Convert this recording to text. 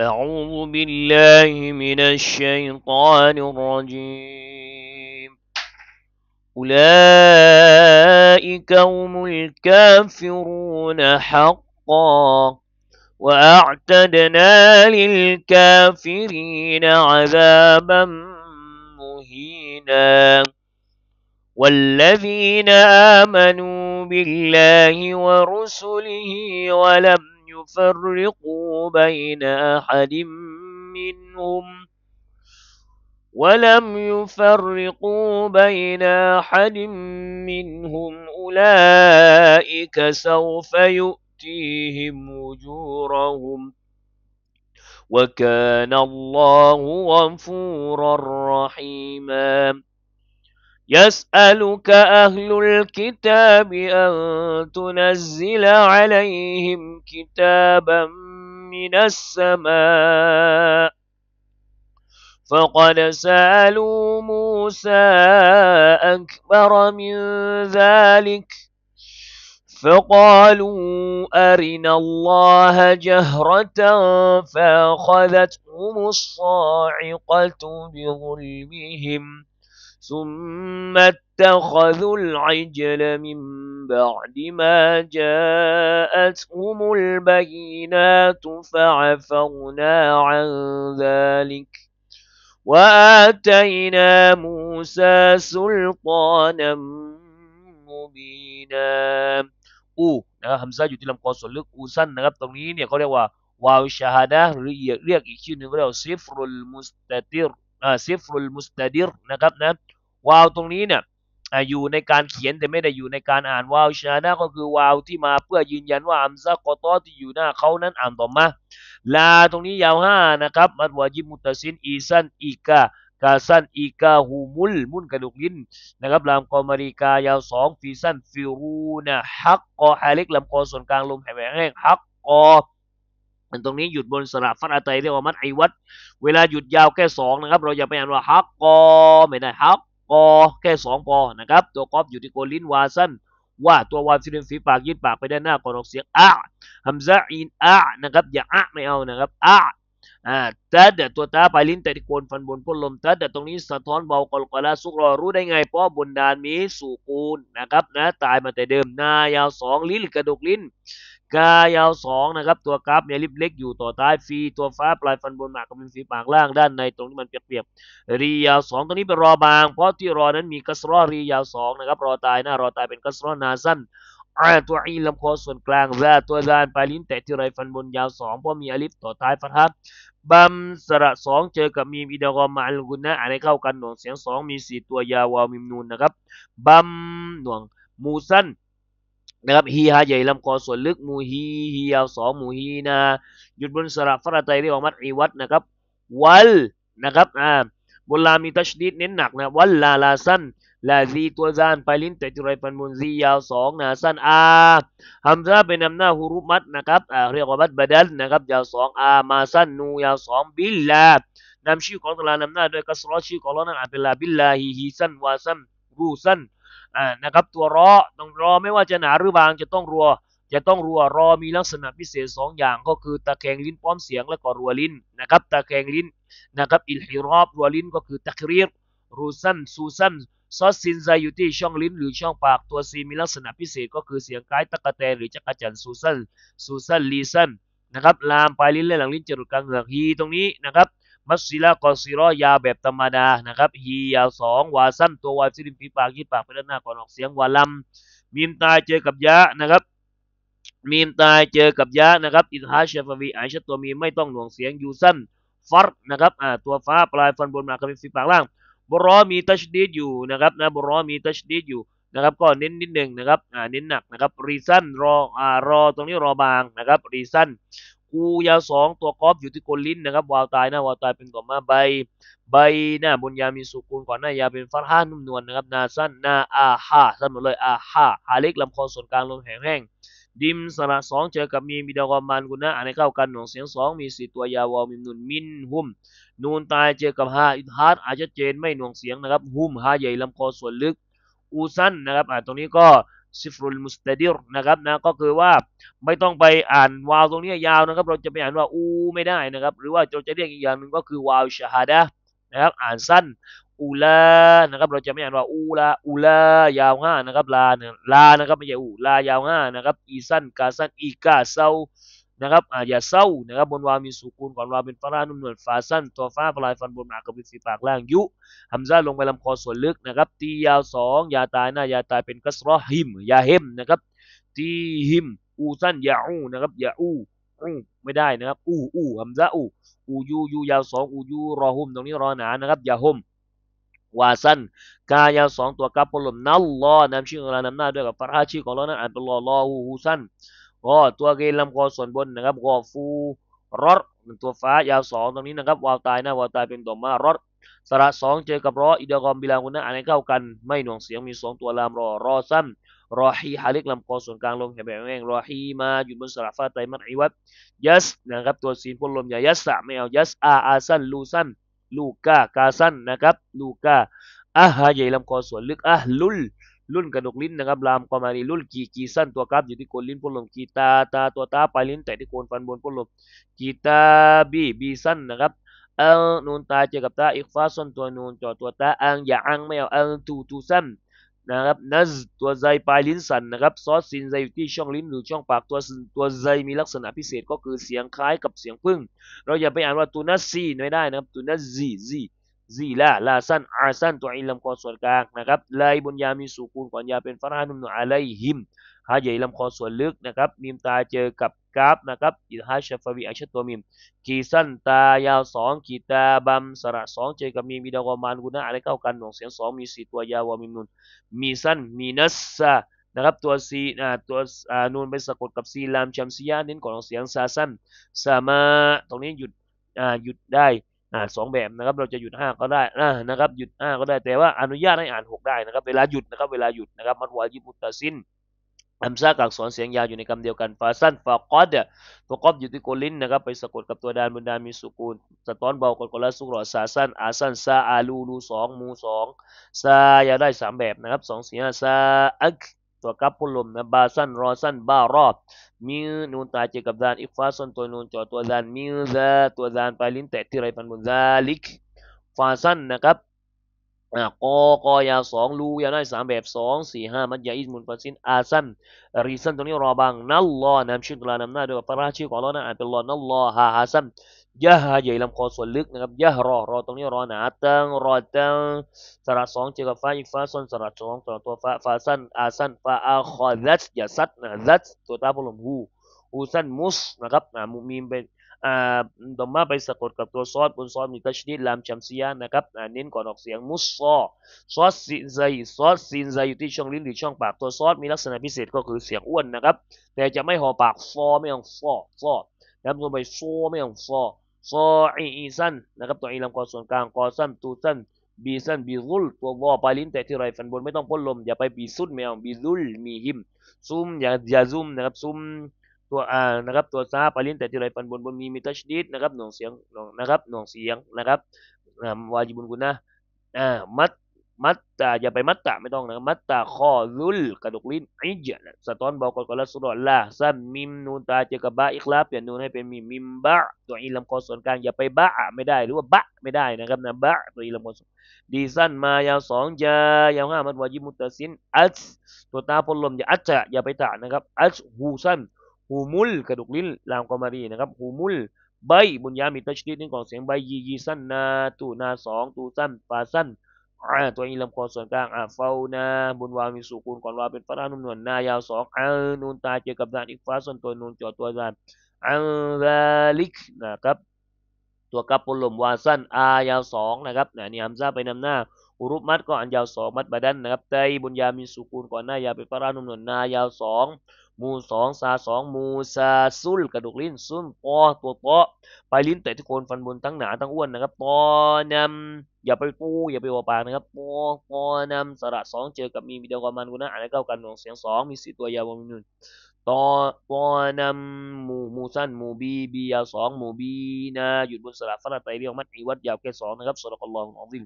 أعوذ بالله من الشيطان الرجيم أولئك هم الكافرون حقا وأعتدنا للكافرين عذابا مهينا والذين آمنوا بالله ورسله ولم يفرقوا بين أحد منهم ولم يفرقوا بين أحد منهم أولئك سوف يؤتيهم أجورهم وكان الله غفورا رحيما يسألك أهل الكتاب أن تنزل عليهم كتابا من السماء فقد سألوا موسى أكبر من ذلك فقالوا أرنا الله جهرة فأخذتهم الصاعقة بظلمهم ثم اتخذوا العجل من بعد ما جاءتهم البينات فعفونا عن ذلك وآتينا موسى سلطانا مبينا อูนะฮัมซาอยู่ที่ลำคอส่วนลึกอูสั้นนะครับตรงนี้เนี่ยเขาเรียกว่าวาวชาฮานะหรือเรียกอีกชื่อหนึ่งก็เรียกซิฟรุลมุสตาดิรอ่าซิฟรุลมุสตาดิรนะครับนะวาว ตรงนี้เนี่ยอยู่ในการเขียน แต่ไม่ได้อยู่ในการอ่าน วาวชานะก็คือวาวที่มาเพื่อยืนยันว่าอัมซากอตอที่อยู่หน้าเขานั้นอ่านต่อมาลาตรงนี้ยาวห้านะครับ มัตวาจิมุตซินอีซันอีกากาซันอีกาหูมุลมุนกระดูกลิ้นนะครับลำคอมาริกายาวสองฟีซันฟิรูนะฮักกอฮาเล็กลำคอส่วนกลางลมหางแหงฮักกอมันตรงนี้หยุดบนสระฟัดอาไตเรียกว่ามัดไอวัด เวลาหยุดยาวแค่สองนะครับ เราอย่าไปอ่านว่าฮักกอไม่ได้ฮักกอแค่สองกอนะครับตัวกอฟอยู่ที่โกลินวาสันว่าตัววาสซินฝีปากยืดปากไปด้านหน้าก่อนออกเสียงอะฮัมซาอินอะนะครับ อย่าอะไม่เอานะครับอะ่าตัดตัวตาปลายลิ้นแต่ที่โกนฟันบนพ่นลมแต่ดตรงนี้สะท้อนเบากอลกลาสุกรอรู้ได้ไงเพราะบนดานมีสูกูลนะครับนะตายมาแต่เดิมหน้ายาวสองลิ้นกระดูกลิ้นกายาวสองนะครับตัวกราฟมีลิฟเล็กอยู่ต่อท้ายฟีตัวฟ้าปลายฟันบนหมากกำลังฟีปากล่างด้านในตรงที่มันเปียกๆรียาวสองตรงนี้เป็นรอบางเพราะที่รอนั้นมีกระสรอรียาวสองนะครับรอตายหน้ารอตายเป็นกระสรอนาสั้นตัวอีลำคอส่วนกลางแะตัวด้านปลายลิ้นแตะที่ไรฟันบนยาวสองเพราะมีอลิฟต่อท้ายฟันฮับบัมสระสองเจอกับมีมอิดากอมาอุลกุนนะอะไน้เข้ากันหน่วงเสียงสองมีสี่ตัวยาวามิมนูนนะครับ บัมหน่วงมูซันนะครับฮีฮาใหญ่ลำคอส่วนลึกมูฮีฮียาวสองมูฮีนาหยุดบนสระฟราไตเรียกว่ามัดอีวัดนะครับ วัลนะครับอ่าบนลามีตัชดีดเน้นหนักนะวัลลาลาสั้นลาซีตัวซานไปลิ้นแต่จุไรปันมุนซียาวสองนะสั้นอาฮัมซาเป็นนำหน้าฮุรุมัดนะครับอ่าเรียกว่ามัดบดัลนะครับ ยาวสองอามาสั้นนูยาวสองบิลลานำชื่อของตลานำหน้าด้วยกัสรอชื่อของเรานั้นอ่านเป็นลาบิลลาฮีฮีสั้นวาสั้นรูสั้นอ่านะครับ ตัวรอต้องรอไม่ว่าจะหนาหรือบาง จะต้องรัว จะต้องรัวรอมีลักษณะพิเศษ 2 อย่าง ก็คือ ตะแคงลิ้นป้อมเสียง และก็รัวลิ้น นะครับ ตะแคงลิ้น นะครับ อิลฮิรอบรัวลิ้น ก็คือตะครีรรูซันซูซันซอสซินไซอยู่ที่ช่องลิ้น หรือช่องปาก ตัวซี มีลักษณะพิเศษ ก็คือ เสียงคล้ายตะกะแตนหรือจักระจันซูซันซูซันลีซันนะครับ ลามปลายลิ้นและหลังลิ้นจรดกลางเหงือกฮีตรงนี้ นะครับมัสซิลากอซิรอยาแบบธรรมดานะครับฮียาสองวาสั้นตัววาซิริมฟีปากยีปากไปด้านหน้าก่อนออกเสียงวาลัมมีมตายเจอกับยะนะครับมีมตายเจอกับยะนะครับ อิทฮาชฟวีไอชะตัวมีไม่ต้องหน่วงเสียงยูสั้นฟัดนะครับอ่าตัวฟ้าปลายฟันบนมากระพริบีปากล่างบรอมีตัชดีดอยู่นะครับ นะบรอมีตัชดีดอยู่นะครับ ก็เน้นนิดหนึ่งนะครับอ่าเน้นหนักนะครับรีสั้นรออ่ารอ ตรงนี้รอบางนะครับรีสั้นกูยาสองตัวกอฟอยู่ที่โคนลิ้นนะครับ วาวตายนะวาวตายเป็นต่อมาใบ ใบหน้าบนยามีสุกุลก่อนหน้ายาเป็นฟ้าห้านุ่มนวลนะครับนาสั้นนาอาฮาสั้นหมดเลยอาฮาฮาเล็กลำคอส่วนกลางลมแห้งดิมสระสองเจอกับมีมีดอกมานกุนะอันใน้เข้ากันหน่วงเสียงสองมีสี่ตัวยาวอมีมนุนมินหุ่มนูนตายเจอกับฮาอิฮาร์ดอาจจะเจนไม่หน่วงเสียงนะครับหุ่มฮาใหญ่ลำคอส่วนลึกอูซันนะครับอ่าตรงนี้ก็ซิฟรุลมุสตดิรนะครับนะก็คือว่าไม่ต้องไปอ่านวาวตรงนี้ยาวนะครับ เราจะไปอ่านว่าอูไม่ได้นะครับ หรือว่าเราจะเรียกอีกอย่างหนึ่งก็คือ วาวชาฮาดะนะครับ อ่านสั้นอูลานะครับ เราจะไม่อ่านว่าอูลาอูลายาวห้านะครับ ลาลานะครับไม่ใช่อูลายาวห้านะครับ อีสั้นกาสั้นอีกาเซานะครับอาอย่าเศร้านะครับบนวามีสุกูลก่อนวาเป็นฟารานุ่มนวลฟาสั้นตัวฟ้าปลายฟันบนหมากกับิฟีปากล่างยุฮัมซาลงไปลำคอส่วนลึกนะครับ ตียาวสองยาตายหน้ายาตายเป็นกัสรอหิมยาเฮมนะครับ ตีหิม อูสั้นยาอูนะครับยาอูอูไม่ได้นะครับ อูอูฮัมซาอู อูยูยูยาวสอง อูยูรอหุมตรงนี้รอหนานะครับยาหุม วาสัน กายาวสองตัวกับปลมนัลลอนำชื่อของเรานำหน้าด้วยกับฟาราชีอของเรานั้นอ่านเป็นลอลอฮูสันก็ตัวเกลำคอส่วนบนนะครับกอฟูรอดตัวฟ้ายาวสองตรงนี้นะครับวาวตายนะวาวตายเป็นตัวมารอดสระสองเจอกับรออิดกอมบิลาคุนะอะไนใ้เข้ากัน ไม่หน่วงเสียงมีสองตัวลามรอรอซ้ำรอฮีฮาลิกลำคอส่วนกลางลงแหบแหบแหงรอฮีมาอยู่บนสระฟ้าไตมันอิวัตยัสนะครับตัวสีนพ่ลมย่ายัสสะไม่เอายัสอาอาซันลูซันลูกากาซันนะครับลูกาอาฮาญ่ลำคอส่วนลึกอาลุลรุ่นกระดกลิ้นนะครับลามกวามานีรุ่นกีกีสั้นตัวกราฟอยู่ที่โคนลิ้นพ่นลมกีตาตาตัวตาปลายลิ้นแต่ที่โคนฟันบนพ่นลมกีตาบีบีสั้นนะครับเอลนูนตาเจอกับตาอีกฟ้าส้นตัวนูนจอตัวตาอังอย่าอังไม่เอาอลงตูตูสั้นนะครับ นัซตัวใจปลายลิ้นสันนะครับซอสซินใจอยู่ที่ช่องลิ้นหรือช่องปากตัวตัวใจมีลักษณะพิเศษก็คือเสียงคล้ายกับเสียงพึ่งเราอย่าไปอ่านว่าตัวนัสซีไม่ได้นะครับตัวนัสซีซีซีลาลาซันอาซันตัวอิลัมคอส่วนกลางนะครับลายบนยามีสุกูลก่อนยาเป็นฟารานุมนุอะไลฮิมฮาใหญ่ลำคอส่วนลึกนะครับมีมตาเจอกับกราฟนะครับอิฮาชฟวีอัชตัวมีมขีสั้นตายาวสองขีตาบัมสระสองเจอกับมีมีดาวมานกุนะอะไรเข้ากันหน่วงเสียงสองมีสี่ตัวยาววามิมนุนมีสั้นมีนัสซานะครับ ตัวซีตัวนูนไปสะกดกับซีลามชัมซียาเน้นก่อน่วงเสียงซาสันสามาตรงนี้หยุดหยุดได้อ่าสองแบบนะครับเราจะหยุดห้าก็ได้นะครับ หยุดห้าก็ได้แต่ว่าอนุญาตให้อ่านหกได้นะครับเวลาหยุดนะครับ เวลาหยุดนะครับมันวายิบุตซินอัมซากักสอนเสียงยาวอยู่ในคำเดียวกันฟาสั้นฟาคอดฟากอบอยู่ที่โกลินนะครับไปสะกดกับตัวดานบนดานมีสุกูลสะท้อนเบากดกลัสุกรอสาสั้นอาสั้นซาอาลูลูสอง มูสองซายาได้สามแบบนะครับสองสี่ห้าซาอัก90นะบาสันรอสันบารอบมีนูนตาเจกับดานอิฟาสันตัวนูนจอตัวดานมีซาตัวดานไปลิ้นแตะที่ไรพันบนซาลิกฟาสันนะครับกอกอยาสองลูยาได้สามแบบสองสี่ห้ามัดยาอิสมุนฟันซินอาซันรีซันตรงนี้รอบังนัลลอฮ์นำชื่อตัวนำหน้าด้วยพระราชื่อของเรานะอ่านเป็นลอนัลลอฮ์ฮาซันยะฮาใหญ่ลำคอส่วนลึกนะครับยะรอรอตรงนี้รอหนาตั้งรอตังสระสองเจอกับฟ้าอีกฟ้าส้นสระสองสระตัวฟ้าฟ้าสั้นอาสั้นฟ้าอาคอลัสอย่าซัดนะลัสตัวตาพลมหูหูสั้นมุสนะครับนะมุมีมเป็นอ่าดอมมาไปสะกดกับตัวซอสบนซอสมีตัชนิดลามชัมซียานะครับเน้นก่อนออกเสียงมุสซอ ซอสซินไซซอสซินไซอยู่ที่ช่องลิ้นหรือช่องปากตัวซอสมีลักษณะพิเศษก็คือเสียงอ้วนนะครับแต่จะไม่ห่อปากฟอไม่ห่อฟอฟอแล้ตลงไปฟอไม่ห่อฟอซออีซันนะครับตัวอีลำกอส่วนกลางกอสันตูสันบีสันบีรุลตัววอปลายลิ้นแต่ที่ไรฟันบนไม่ต้องพ่นลมอย่าไปบีซุดแมวบีรุลมีหิม ซุมอย่าอย่าซุมนะครับซุมตัวอ่านะครับตัวซาปลายลิ้นแต่ที่ไรฟันบนบนมีมีตัชดีดนะครับ หน่วงเสียงนะครับหน่วงเสียงนะครับวาจิบุนกุนะอ่ามัดมัตตาอย่าไปมัตตาไม่ต้องนะมัตตาข้อรุลกระดกลิ้นไอ้เหีสะท้อนบอกก่อนกลสสรอลาซัมมิมนูนตาเจกบะอิคลาเปลี่ยนนูนให้เป็นมิมมิมบะตัวอิลัมคอส่วนกลางอย่าไปบะไม่ได้ หรือว่าบะไม่ได้นะครับนะบะตัวอิลัมคอส่วนดีสั้นมายาวสองยายาวห้ามัดวายิมุตสินอัจตัวตาพลลมอย่าอัจจะอย่าไปตานะครับ อัจหูสั้นหูมุลกระดกลิ้นลามกอมารีนะครับหูมุลใบบุญยามีตัชดิดนี่ของเสียงใบยียีสั้นนาตูนาสองตูสั้นฟาสั้นอาตัวอิลำคอส่วนกลางอาเฝ้านาบุญวามีสุขุนก่อนวาเป็นฟารานุ่มนวลนายาวสองอานูนตาเจอกับดานอีกฟ้าส่วนตัวนูนจอตัวดานอัลาลิกนะครับ ตัวกับปลลมวาสั้นอา ยาวสองนะครับเนี่ยนีัมซาไปนำหน้าอุรุมัดก็อันยาวสองมัดบาดันนะครับไตบุญยามีสุกูลก่อนหน้ายาวเป็นฟารานุมนนายาวสองมูสองซาสองมูซาซุลกระดูกลิ้นซุนปอตัวปอไปลิ้นเตะทุกคนฟันบนทั้งหนาทั้งอ้วนนะครับปอนำอย่าไปปูอย่าไปวัวปากนะครับปอปอนำสระสองเจอกับมีวิดีโอวามันกูนะอ่านแล้วเก้ากันหนวงเสียงสองมีสี่ตัวยาวมีนุ่นตอปอนำมูมูสั้นมูบีบียาวสองมูบีนะหยุดบนสระฟาราไตเรียงมัดอีวัดยาวแค่สองนะครับสรรกลองของซิ่